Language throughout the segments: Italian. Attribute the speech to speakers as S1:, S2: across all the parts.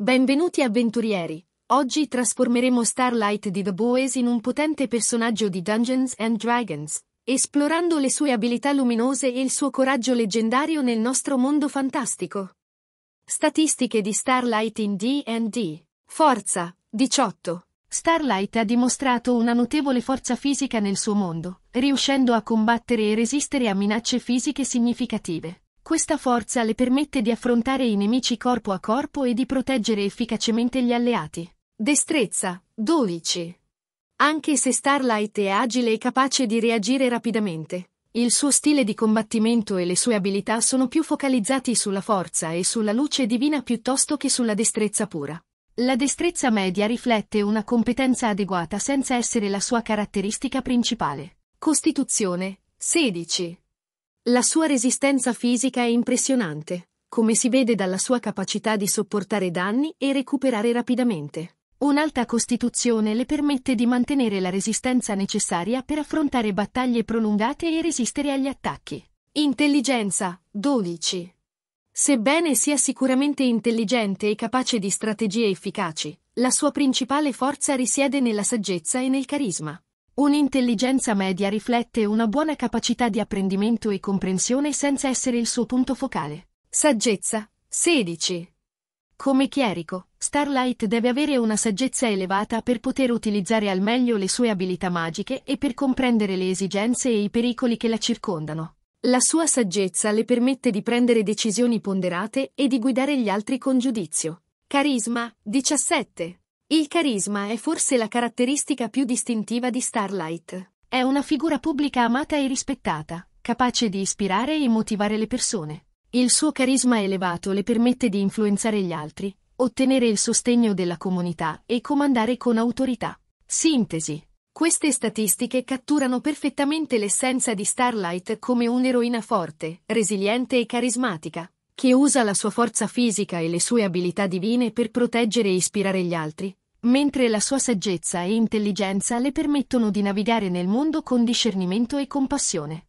S1: Benvenuti avventurieri! Oggi trasformeremo Starlight di The Boys in un potente personaggio di Dungeons and Dragons, esplorando le sue abilità luminose e il suo coraggio leggendario nel nostro mondo fantastico. Statistiche di Starlight in D&D. Forza, 18. Starlight ha dimostrato una notevole forza fisica nel suo mondo, riuscendo a combattere e resistere a minacce fisiche significative. Questa forza le permette di affrontare i nemici corpo a corpo e di proteggere efficacemente gli alleati. Destrezza 12. Anche se Starlight è agile e capace di reagire rapidamente, il suo stile di combattimento e le sue abilità sono più focalizzati sulla forza e sulla luce divina piuttosto che sulla destrezza pura. La destrezza media riflette una competenza adeguata senza essere la sua caratteristica principale. Costituzione 16. La sua resistenza fisica è impressionante, come si vede dalla sua capacità di sopportare danni e recuperare rapidamente. Un'alta costituzione le permette di mantenere la resistenza necessaria per affrontare battaglie prolungate e resistere agli attacchi. Intelligenza 12. Sebbene sia sicuramente intelligente e capace di strategie efficaci, la sua principale forza risiede nella saggezza e nel carisma. Un'intelligenza media riflette una buona capacità di apprendimento e comprensione senza essere il suo punto focale. Saggezza 16. Come chierico, Starlight deve avere una saggezza elevata per poter utilizzare al meglio le sue abilità magiche e per comprendere le esigenze e i pericoli che la circondano. La sua saggezza le permette di prendere decisioni ponderate e di guidare gli altri con giudizio. Carisma 17. Il carisma è forse la caratteristica più distintiva di Starlight. È una figura pubblica amata e rispettata, capace di ispirare e motivare le persone. Il suo carisma elevato le permette di influenzare gli altri, ottenere il sostegno della comunità e comandare con autorità. Sintesi. Queste statistiche catturano perfettamente l'essenza di Starlight come un'eroina forte, resiliente e carismatica, che usa la sua forza fisica e le sue abilità divine per proteggere e ispirare gli altri, mentre la sua saggezza e intelligenza le permettono di navigare nel mondo con discernimento e compassione.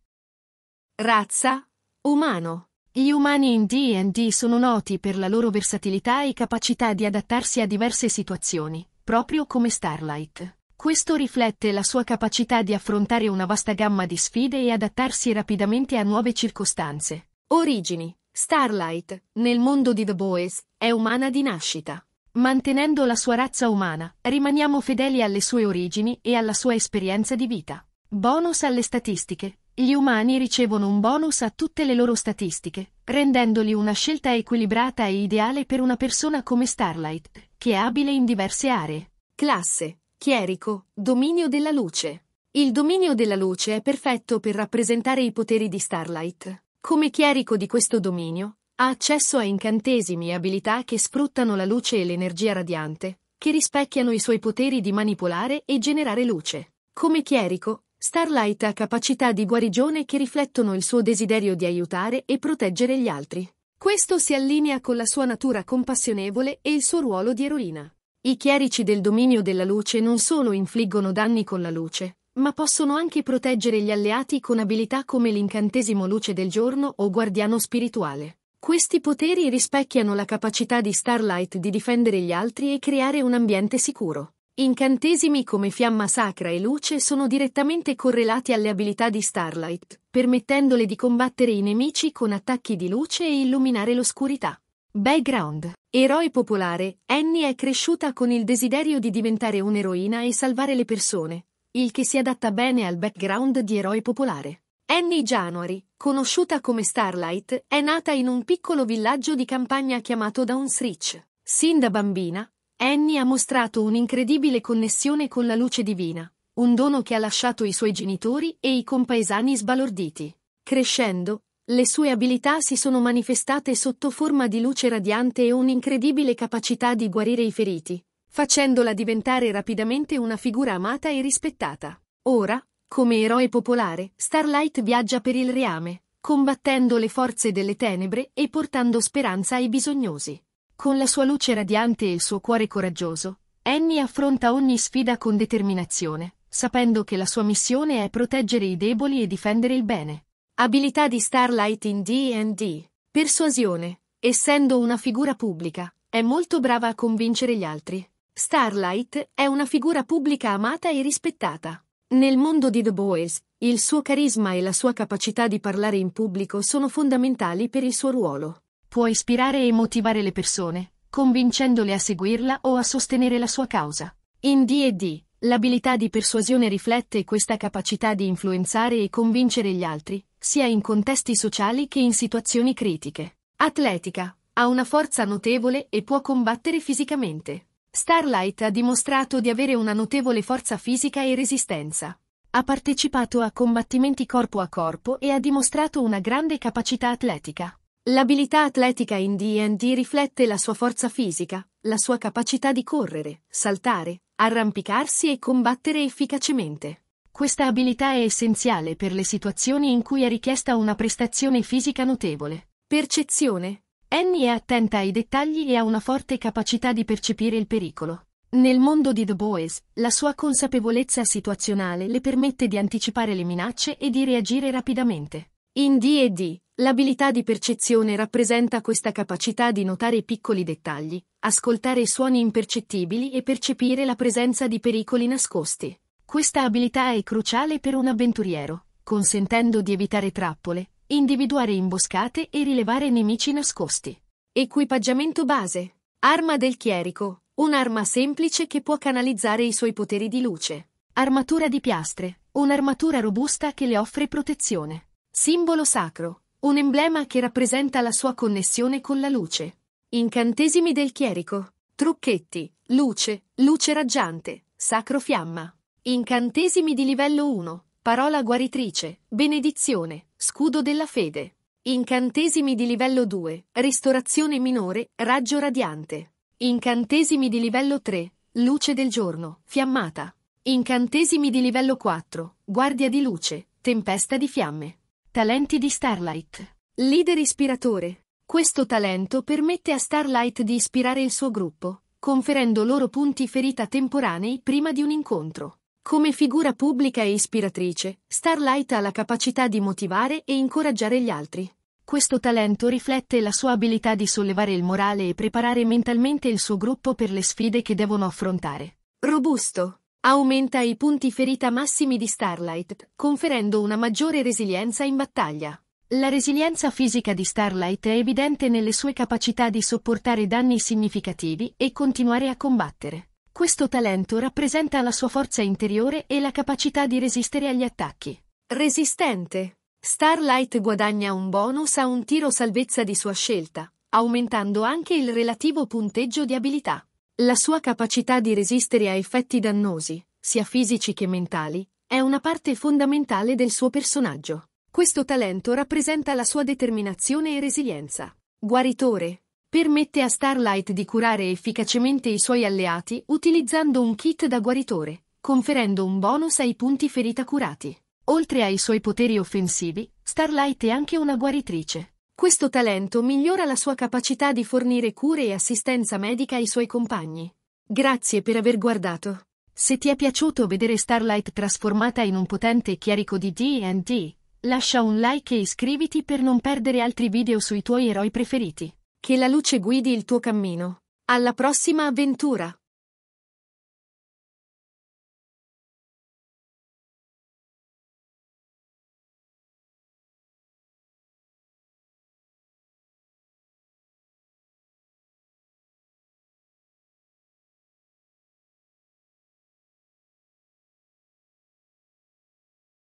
S1: Razza Umano Gli umani in D&D sono noti per la loro versatilità e capacità di adattarsi a diverse situazioni, proprio come Starlight. Questo riflette la sua capacità di affrontare una vasta gamma di sfide e adattarsi rapidamente a nuove circostanze. Origini Starlight, nel mondo di The Boys, è umana di nascita. Mantenendo la sua razza umana, rimaniamo fedeli alle sue origini e alla sua esperienza di vita. Bonus alle statistiche. Gli umani ricevono un bonus a tutte le loro statistiche, rendendoli una scelta equilibrata e ideale per una persona come Starlight, che è abile in diverse aree. Classe. Chierico. Dominio della luce. Il dominio della luce è perfetto per rappresentare i poteri di Starlight. Come chierico di questo dominio, ha accesso a incantesimi e abilità che sfruttano la luce e l'energia radiante, che rispecchiano i suoi poteri di manipolare e generare luce. Come chierico, Starlight ha capacità di guarigione che riflettono il suo desiderio di aiutare e proteggere gli altri. Questo si allinea con la sua natura compassionevole e il suo ruolo di eroina. I chierici del dominio della luce non solo infliggono danni con la luce, ma possono anche proteggere gli alleati con abilità come l'incantesimo luce del giorno o guardiano spirituale. Questi poteri rispecchiano la capacità di Starlight di difendere gli altri e creare un ambiente sicuro. Incantesimi come fiamma sacra e luce sono direttamente correlati alle abilità di Starlight, permettendole di combattere i nemici con attacchi di luce e illuminare l'oscurità. Background. Eroe popolare, Annie è cresciuta con il desiderio di diventare un'eroina e salvare le persone, il che si adatta bene al background di eroe popolare. Annie January, conosciuta come Starlight, è nata in un piccolo villaggio di campagna chiamato Downsreach. Sin da bambina, Annie ha mostrato un'incredibile connessione con la luce divina, un dono che ha lasciato i suoi genitori e i compaesani sbalorditi. Crescendo, le sue abilità si sono manifestate sotto forma di luce radiante e un'incredibile capacità di guarire i feriti, facendola diventare rapidamente una figura amata e rispettata. Ora, come eroe popolare, Starlight viaggia per il reame, combattendo le forze delle tenebre e portando speranza ai bisognosi. Con la sua luce radiante e il suo cuore coraggioso, Annie affronta ogni sfida con determinazione, sapendo che la sua missione è proteggere i deboli e difendere il bene. Abilità di Starlight in D&D. Persuasione. Essendo una figura pubblica, è molto brava a convincere gli altri, Starlight è una figura pubblica amata e rispettata. Nel mondo di The Boys, il suo carisma e la sua capacità di parlare in pubblico sono fondamentali per il suo ruolo. Può ispirare e motivare le persone, convincendole a seguirla o a sostenere la sua causa. In D&D, l'abilità di persuasione riflette questa capacità di influenzare e convincere gli altri, sia in contesti sociali che in situazioni critiche. Atletica, ha una forza notevole e può combattere fisicamente. Starlight ha dimostrato di avere una notevole forza fisica e resistenza. Ha partecipato a combattimenti corpo a corpo e ha dimostrato una grande capacità atletica. L'abilità atletica in D&D riflette la sua forza fisica, la sua capacità di correre, saltare, arrampicarsi e combattere efficacemente. Questa abilità è essenziale per le situazioni in cui è richiesta una prestazione fisica notevole. Percezione, Annie è attenta ai dettagli e ha una forte capacità di percepire il pericolo. Nel mondo di The Boys, la sua consapevolezza situazionale le permette di anticipare le minacce e di reagire rapidamente. In D&D, l'abilità di percezione rappresenta questa capacità di notare piccoli dettagli, ascoltare suoni impercettibili e percepire la presenza di pericoli nascosti. Questa abilità è cruciale per un avventuriero, consentendo di evitare trappole, individuare imboscate e rilevare nemici nascosti. Equipaggiamento base. Arma del chierico. Un'arma semplice che può canalizzare i suoi poteri di luce. Armatura di piastre. Un'armatura robusta che le offre protezione. Simbolo sacro. Un emblema che rappresenta la sua connessione con la luce. Incantesimi del chierico. Trucchetti. Luce. Luce raggiante. Sacro fiamma. Incantesimi di livello 1 parola guaritrice, benedizione, scudo della fede. Incantesimi di livello 2, ristorazione minore, raggio radiante. Incantesimi di livello 3, luce del giorno, fiammata. Incantesimi di livello 4, guardia di luce, tempesta di fiamme. Talenti di Starlight. Leader ispiratore. Questo talento permette a Starlight di ispirare il suo gruppo, conferendo loro punti ferita temporanei prima di un incontro. Come figura pubblica e ispiratrice, Starlight ha la capacità di motivare e incoraggiare gli altri. Questo talento riflette la sua abilità di sollevare il morale e preparare mentalmente il suo gruppo per le sfide che devono affrontare. Robusto. Aumenta i punti ferita massimi di Starlight, conferendo una maggiore resilienza in battaglia. La resilienza fisica di Starlight è evidente nelle sue capacità di sopportare danni significativi e continuare a combattere. Questo talento rappresenta la sua forza interiore e la capacità di resistere agli attacchi. Resistente. Starlight guadagna un bonus a un tiro salvezza di sua scelta, aumentando anche il relativo punteggio di abilità. La sua capacità di resistere a effetti dannosi, sia fisici che mentali, è una parte fondamentale del suo personaggio. Questo talento rappresenta la sua determinazione e resilienza. Guaritore permette a Starlight di curare efficacemente i suoi alleati utilizzando un kit da guaritore, conferendo un bonus ai punti ferita curati. Oltre ai suoi poteri offensivi, Starlight è anche una guaritrice. Questo talento migliora la sua capacità di fornire cure e assistenza medica ai suoi compagni. Grazie per aver guardato. Se ti è piaciuto vedere Starlight trasformata in un potente chierico di D&D, lascia un like e iscriviti per non perdere altri video sui tuoi eroi preferiti. Che la luce guidi il tuo cammino. Alla prossima avventura!